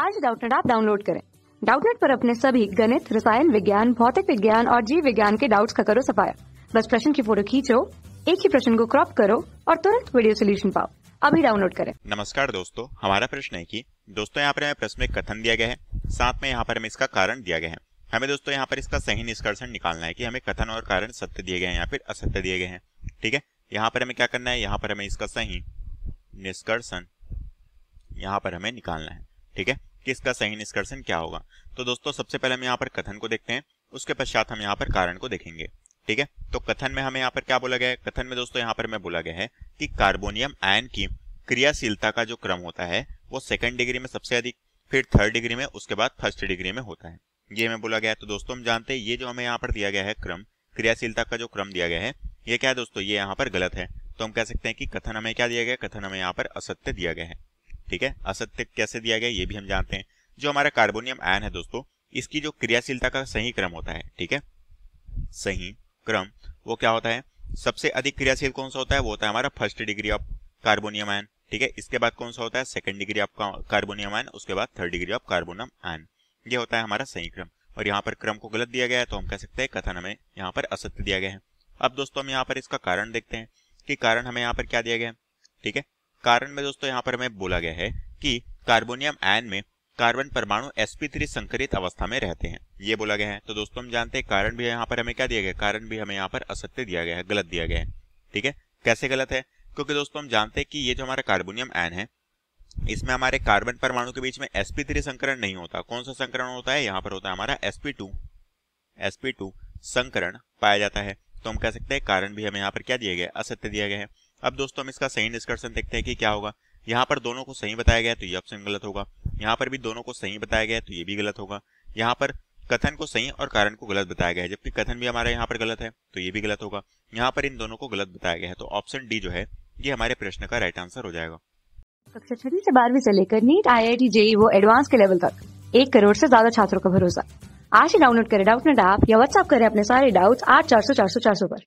आज डाउटनेट आप डाउनलोड करें डाउटनेट पर अपने सभी गणित रसायन विज्ञान भौतिक विज्ञान और जीव विज्ञान के डाउट्स का करो सफाया बस प्रश्न की फोटो खींचो एक ही प्रश्न को क्रॉप करो और तुरंत वीडियो सोल्यूशन पाओ अभी डाउनलोड करें नमस्कार दोस्तों हमारा प्रश्न है की दोस्तों यहाँ पर हमें प्रश्न में कथन दिया गया है साथ में यहाँ पर हमें इसका कारण दिया गया है हमें दोस्तों यहाँ पर इसका सही निष्कर्षण निकालना है कि हमें कथन और कारण सत्य दिए गए हैं या फिर असत्य दिए गए हैं ठीक है यहाँ पर हमें क्या करना है यहाँ पर हमें इसका सही निष्कर्षण यहाँ पर हमें निकालना है ठीक है कि इसका सही निष्कर्षण क्या होगा तो दोस्तों सबसे पहले हम यहाँ पर कथन को देखते हैं उसके पश्चात हम यहाँ पर कारण को देखेंगे ठीक है तो कथन में हमें यहाँ पर क्या बोला गया है कथन में दोस्तों यहाँ पर मैं बोला गया है कि कार्बोनियम आयन की क्रियाशीलता का जो क्रम होता है वो सेकेंड डिग्री में सबसे अधिक फिर थर्ड डिग्री में उसके बाद फर्स्ट डिग्री में होता है ये हमें बोला गया है तो दोस्तों हम जानते हैं ये जो हमें यहाँ पर दिया गया है क्रम क्रियाशीलता का जो क्रम दिया गया है ये क्या है दोस्तों ये यहाँ पर गलत है तो हम कह सकते हैं कि कथन हमें क्या दिया गया कथन हमें यहाँ पर असत्य दिया गया है ठीक है असत्य कैसे दिया गया ये भी हम जानते हैं जो हमारा कार्बोनियम आयन है दोस्तों इसकी जो क्रियाशीलता का सही क्रम होता है ठीक है सही क्रम वो क्या होता है सबसे अधिक क्रियाशील कौन सा होता है वो होता है हमारा first degree of carbonium ion ठीक है इसके बाद कौन सा होता है second degree of carbonium ion उसके बाद third degree of carbonium ion ये होता है हमारा सही क्रम और यहाँ पर क्रम को गलत दिया गया है तो हम कह सकते हैं कथन हमें यहाँ पर असत्य दिया गया है अब दोस्तों हम यहाँ पर इसका कारण देखते हैं कि कारण हमें यहाँ पर क्या दिया गया है ठीक है कारण में दोस्तों यहाँ पर हमें बोला गया है कि कार्बोनियम आयन में कार्बन परमाणु sp3 संकरित अवस्था में रहते हैं ये बोला गया है तो दोस्तों हम जानते हैं कारण भी यहाँ पर हमें क्या दिया गया कारण भी हमें यहाँ पर असत्य दिया गया है गलत दिया गया है ठीक है कैसे गलत है क्योंकि दोस्तों हम जानते हैं कि ये जो हमारा कार्बोनियम आयन है इसमें हमारे कार्बन परमाणु के बीच में sp3 संकरण नहीं होता कौन सा संकरण होता है यहाँ पर होता है हमारा sp2 sp2 संकरण पाया जाता है तो हम कह सकते हैं कारण भी हमें यहाँ पर क्या दिया गया असत्य दिया गया है अब दोस्तों हम इसका सही निष्कर्षण देखते हैं कि क्या होगा यहाँ पर दोनों को सही बताया गया तो ये ऑप्शन गलत होगा यहाँ पर भी दोनों को सही बताया गया तो ये भी गलत होगा यहाँ पर कथन को सही और कारण को गलत बताया गया है जबकि कथन भी हमारे यहाँ पर गलत है तो ये भी गलत होगा यहाँ पर इन दोनों को गलत बताया गया है तो ऑप्शन डी जो है ये हमारे प्रश्न का राइट आंसर हो जाएगा कक्षा छठी से बारहवीं से लेकर NEET I I T JEE वो एडवांस के लेवल तक एक करोड़ से ज्यादा छात्रों का भरोसा आज ही डाउनलोड करें डाउट नेट ऐप या व्हाट्सअप करें अपने सारे डाउट्स आठ चार सौ चार सौ चार सौ पर